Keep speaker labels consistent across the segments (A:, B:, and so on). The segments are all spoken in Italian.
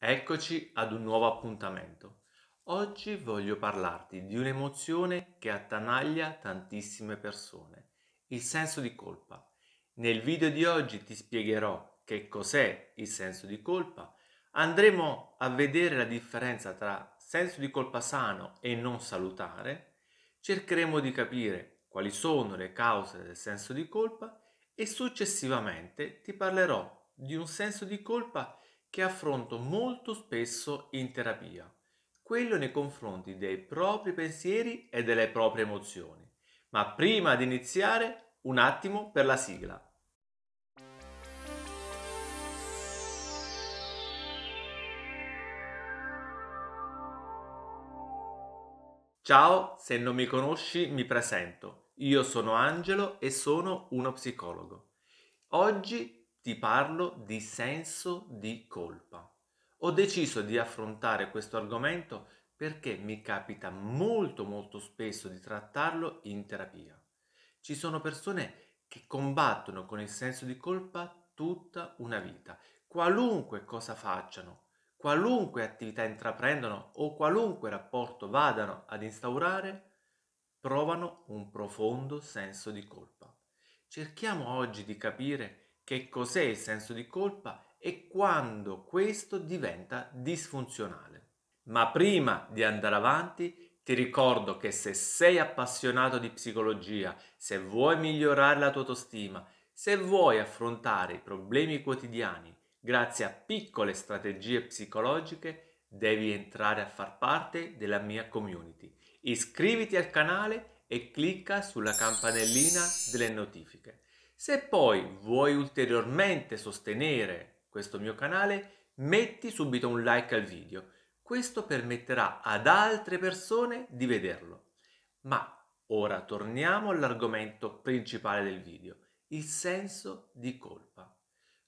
A: Eccoci ad un nuovo appuntamento. Oggi voglio parlarti di un'emozione che attanaglia tantissime persone, il senso di colpa. Nel video di oggi ti spiegherò che cos'è il senso di colpa, andremo a vedere la differenza tra senso di colpa sano e non salutare, cercheremo di capire quali sono le cause del senso di colpa e successivamente ti parlerò di un senso di colpa che affronto molto spesso in terapia, quello nei confronti dei propri pensieri e delle proprie emozioni. Ma prima di iniziare, un attimo per la sigla. Ciao, se non mi conosci mi presento. Io sono Angelo e sono uno psicologo. Oggi ti parlo di senso di colpa. Ho deciso di affrontare questo argomento perché mi capita molto molto spesso di trattarlo in terapia. Ci sono persone che combattono con il senso di colpa tutta una vita, qualunque cosa facciano, qualunque attività intraprendono o qualunque rapporto vadano ad instaurare, provano un profondo senso di colpa. Cerchiamo oggi di capire che cos'è il senso di colpa e quando questo diventa disfunzionale. Ma prima di andare avanti ti ricordo che se sei appassionato di psicologia, se vuoi migliorare la tua autostima, se vuoi affrontare i problemi quotidiani grazie a piccole strategie psicologiche, devi entrare a far parte della mia community. Iscriviti al canale e clicca sulla campanellina delle notifiche. Se poi vuoi ulteriormente sostenere questo mio canale, metti subito un like al video. Questo permetterà ad altre persone di vederlo. Ma ora torniamo all'argomento principale del video, il senso di colpa.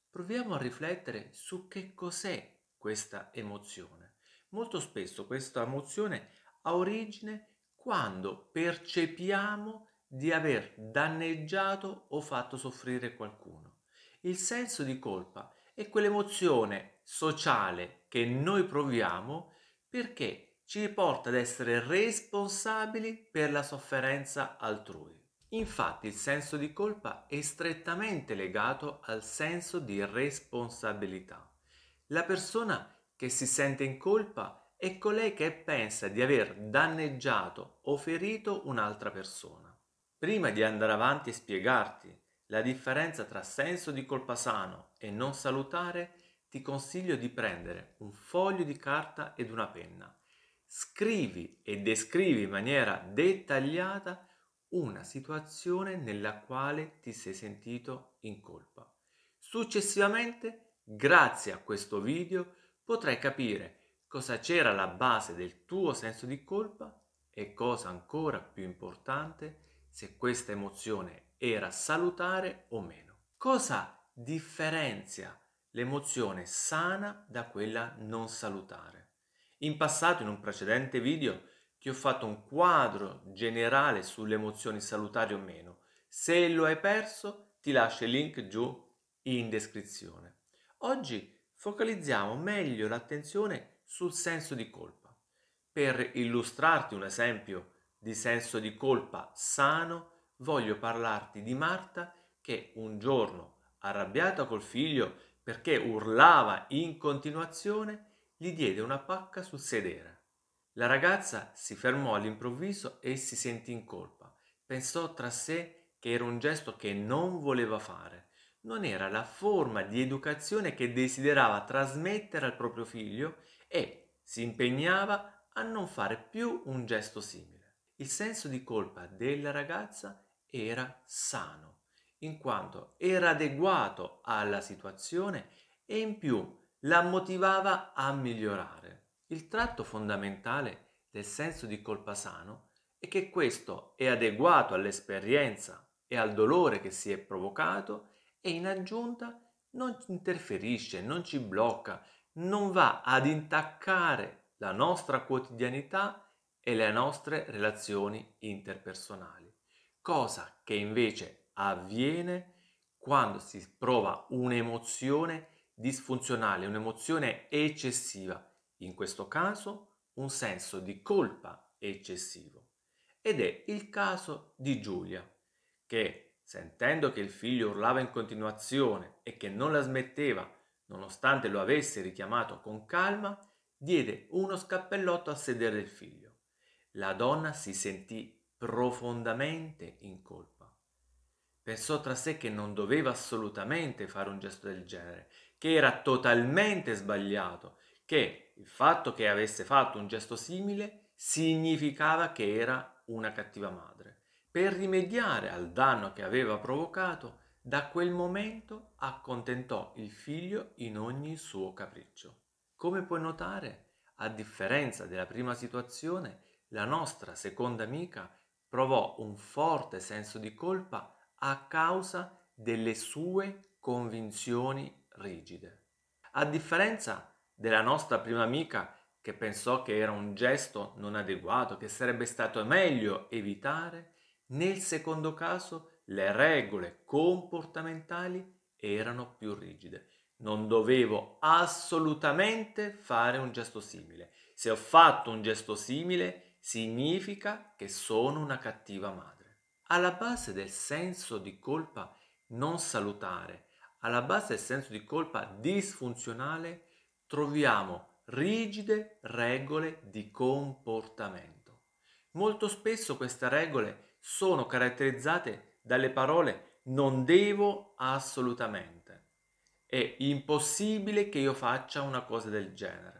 A: Proviamo a riflettere su che cos'è questa emozione. Molto spesso questa emozione ha origine quando percepiamo di aver danneggiato o fatto soffrire qualcuno. Il senso di colpa è quell'emozione sociale che noi proviamo perché ci porta ad essere responsabili per la sofferenza altrui. Infatti il senso di colpa è strettamente legato al senso di responsabilità. La persona che si sente in colpa è colei che pensa di aver danneggiato o ferito un'altra persona prima di andare avanti e spiegarti la differenza tra senso di colpa sano e non salutare, ti consiglio di prendere un foglio di carta ed una penna. Scrivi e descrivi in maniera dettagliata una situazione nella quale ti sei sentito in colpa. Successivamente, grazie a questo video, potrai capire cosa c'era alla base del tuo senso di colpa e cosa ancora più importante, se questa emozione era salutare o meno. Cosa differenzia l'emozione sana da quella non salutare? In passato, in un precedente video, ti ho fatto un quadro generale sulle emozioni salutari o meno. Se lo hai perso, ti lascio il link giù in descrizione. Oggi focalizziamo meglio l'attenzione sul senso di colpa. Per illustrarti un esempio di senso di colpa sano, voglio parlarti di Marta che un giorno, arrabbiata col figlio perché urlava in continuazione, gli diede una pacca sul sedere. La ragazza si fermò all'improvviso e si sentì in colpa. Pensò tra sé che era un gesto che non voleva fare. Non era la forma di educazione che desiderava trasmettere al proprio figlio e si impegnava a non fare più un gesto simile. Il senso di colpa della ragazza era sano, in quanto era adeguato alla situazione e in più la motivava a migliorare. Il tratto fondamentale del senso di colpa sano è che questo è adeguato all'esperienza e al dolore che si è provocato e in aggiunta non interferisce, non ci blocca, non va ad intaccare la nostra quotidianità e le nostre relazioni interpersonali, cosa che invece avviene quando si prova un'emozione disfunzionale, un'emozione eccessiva, in questo caso un senso di colpa eccessivo. Ed è il caso di Giulia, che sentendo che il figlio urlava in continuazione e che non la smetteva, nonostante lo avesse richiamato con calma, diede uno scappellotto a sedere il figlio la donna si sentì profondamente in colpa. Pensò tra sé che non doveva assolutamente fare un gesto del genere, che era totalmente sbagliato, che il fatto che avesse fatto un gesto simile significava che era una cattiva madre. Per rimediare al danno che aveva provocato, da quel momento accontentò il figlio in ogni suo capriccio. Come puoi notare, a differenza della prima situazione, la nostra seconda amica provò un forte senso di colpa a causa delle sue convinzioni rigide. A differenza della nostra prima amica che pensò che era un gesto non adeguato, che sarebbe stato meglio evitare, nel secondo caso le regole comportamentali erano più rigide. Non dovevo assolutamente fare un gesto simile. Se ho fatto un gesto simile, significa che sono una cattiva madre. Alla base del senso di colpa non salutare, alla base del senso di colpa disfunzionale, troviamo rigide regole di comportamento. Molto spesso queste regole sono caratterizzate dalle parole non devo assolutamente. È impossibile che io faccia una cosa del genere.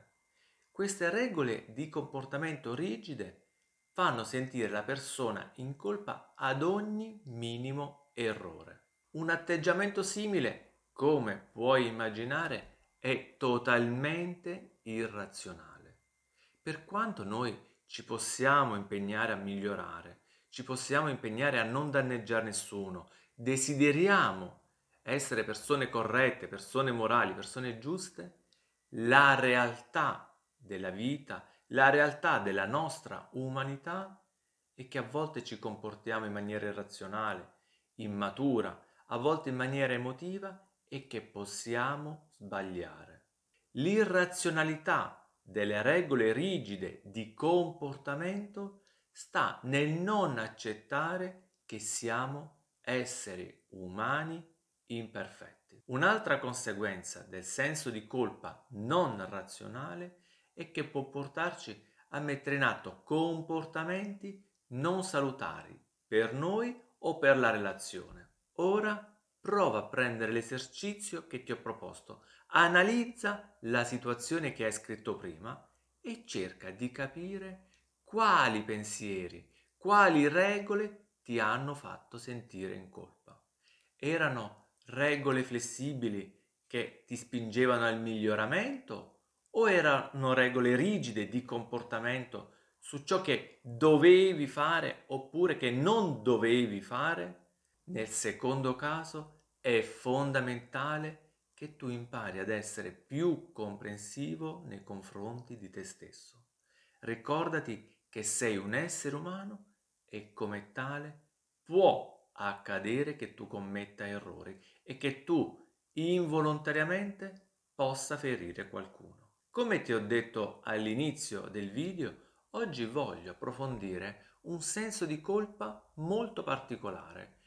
A: Queste regole di comportamento rigide fanno sentire la persona in colpa ad ogni minimo errore. Un atteggiamento simile, come puoi immaginare, è totalmente irrazionale. Per quanto noi ci possiamo impegnare a migliorare, ci possiamo impegnare a non danneggiare nessuno, desideriamo essere persone corrette, persone morali, persone giuste, la realtà della vita, la realtà della nostra umanità è che a volte ci comportiamo in maniera irrazionale, immatura, a volte in maniera emotiva e che possiamo sbagliare. L'irrazionalità delle regole rigide di comportamento sta nel non accettare che siamo esseri umani imperfetti. Un'altra conseguenza del senso di colpa non razionale e che può portarci a mettere in atto comportamenti non salutari per noi o per la relazione. Ora prova a prendere l'esercizio che ti ho proposto, analizza la situazione che hai scritto prima e cerca di capire quali pensieri, quali regole ti hanno fatto sentire in colpa. Erano regole flessibili che ti spingevano al miglioramento o erano regole rigide di comportamento su ciò che dovevi fare oppure che non dovevi fare? Nel secondo caso è fondamentale che tu impari ad essere più comprensivo nei confronti di te stesso. Ricordati che sei un essere umano e come tale può accadere che tu commetta errori e che tu involontariamente possa ferire qualcuno. Come ti ho detto all'inizio del video, oggi voglio approfondire un senso di colpa molto particolare,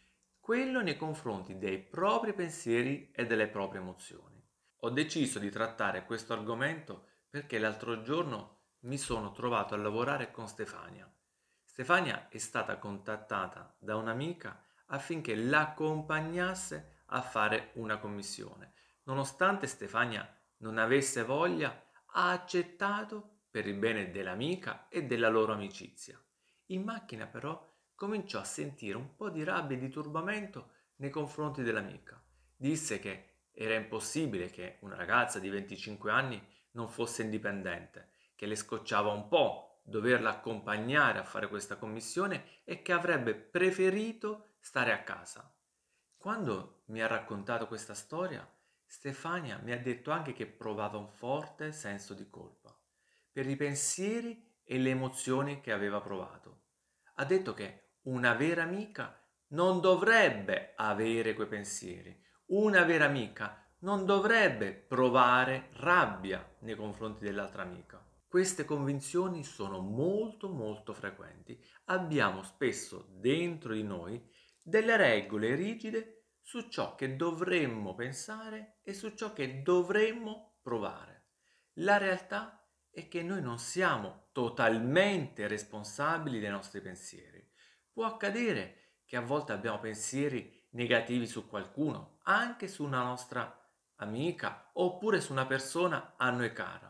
A: quello nei confronti dei propri pensieri e delle proprie emozioni. Ho deciso di trattare questo argomento perché l'altro giorno mi sono trovato a lavorare con Stefania. Stefania è stata contattata da un'amica affinché l'accompagnasse a fare una commissione. Nonostante Stefania non avesse voglia, ha accettato per il bene dell'amica e della loro amicizia. In macchina però cominciò a sentire un po' di rabbia e di turbamento nei confronti dell'amica. Disse che era impossibile che una ragazza di 25 anni non fosse indipendente, che le scocciava un po' doverla accompagnare a fare questa commissione e che avrebbe preferito stare a casa. Quando mi ha raccontato questa storia, Stefania mi ha detto anche che provava un forte senso di colpa per i pensieri e le emozioni che aveva provato. Ha detto che una vera amica non dovrebbe avere quei pensieri, una vera amica non dovrebbe provare rabbia nei confronti dell'altra amica. Queste convinzioni sono molto molto frequenti. Abbiamo spesso dentro di noi delle regole rigide su ciò che dovremmo pensare e su ciò che dovremmo provare. La realtà è che noi non siamo totalmente responsabili dei nostri pensieri. Può accadere che a volte abbiamo pensieri negativi su qualcuno, anche su una nostra amica oppure su una persona a noi cara.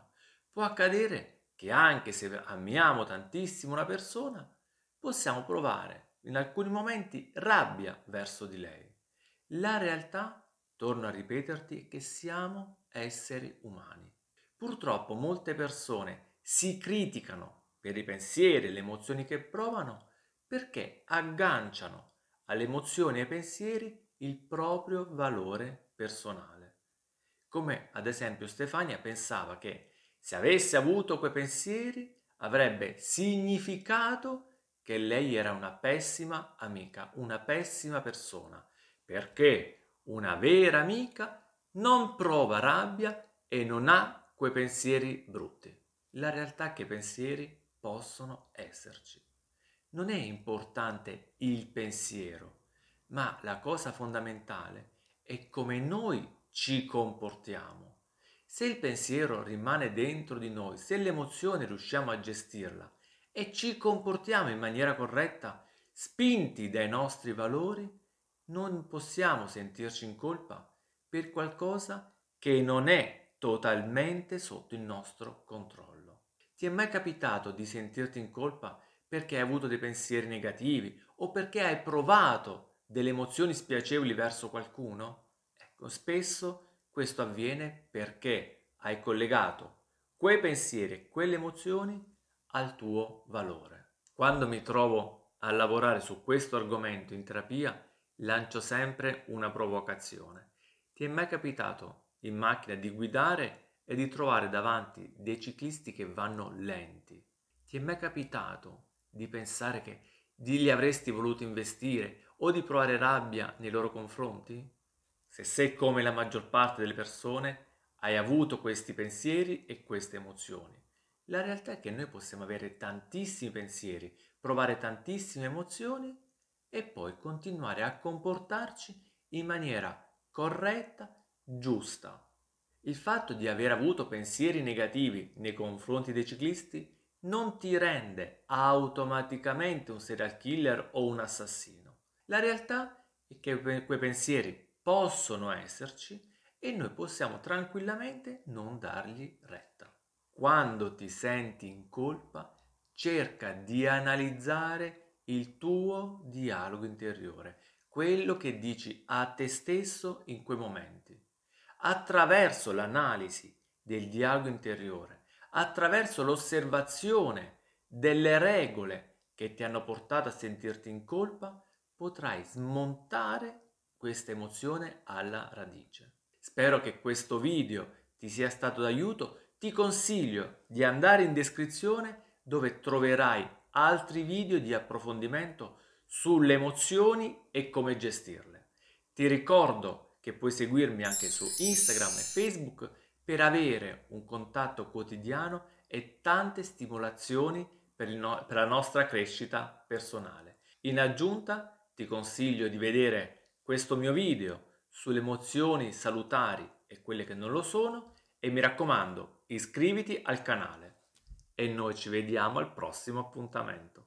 A: Può accadere che anche se amiamo tantissimo una persona, possiamo provare in alcuni momenti rabbia verso di lei. La realtà, torno a ripeterti, è che siamo esseri umani. Purtroppo molte persone si criticano per i pensieri e le emozioni che provano perché agganciano alle emozioni e ai pensieri il proprio valore personale. Come ad esempio Stefania pensava che se avesse avuto quei pensieri avrebbe significato che lei era una pessima amica, una pessima persona perché una vera amica non prova rabbia e non ha quei pensieri brutti. La realtà è che i pensieri possono esserci. Non è importante il pensiero, ma la cosa fondamentale è come noi ci comportiamo. Se il pensiero rimane dentro di noi, se l'emozione riusciamo a gestirla e ci comportiamo in maniera corretta, spinti dai nostri valori, non possiamo sentirci in colpa per qualcosa che non è totalmente sotto il nostro controllo. Ti è mai capitato di sentirti in colpa perché hai avuto dei pensieri negativi o perché hai provato delle emozioni spiacevoli verso qualcuno? Ecco, spesso questo avviene perché hai collegato quei pensieri e quelle emozioni al tuo valore. Quando mi trovo a lavorare su questo argomento in terapia, Lancio sempre una provocazione. Ti è mai capitato in macchina di guidare e di trovare davanti dei ciclisti che vanno lenti? Ti è mai capitato di pensare che di li avresti voluto investire o di provare rabbia nei loro confronti? Se sei come la maggior parte delle persone, hai avuto questi pensieri e queste emozioni. La realtà è che noi possiamo avere tantissimi pensieri, provare tantissime emozioni e poi continuare a comportarci in maniera corretta, giusta. Il fatto di aver avuto pensieri negativi nei confronti dei ciclisti non ti rende automaticamente un serial killer o un assassino. La realtà è che quei pensieri possono esserci e noi possiamo tranquillamente non dargli retta. Quando ti senti in colpa, cerca di analizzare il tuo dialogo interiore, quello che dici a te stesso in quei momenti. Attraverso l'analisi del dialogo interiore, attraverso l'osservazione delle regole che ti hanno portato a sentirti in colpa, potrai smontare questa emozione alla radice. Spero che questo video ti sia stato d'aiuto, ti consiglio di andare in descrizione dove troverai altri video di approfondimento sulle emozioni e come gestirle. Ti ricordo che puoi seguirmi anche su Instagram e Facebook per avere un contatto quotidiano e tante stimolazioni per, no- per la nostra crescita personale. In aggiunta ti consiglio di vedere questo mio video sulle emozioni salutari e quelle che non lo sono e mi raccomando iscriviti al canale e noi ci vediamo al prossimo appuntamento.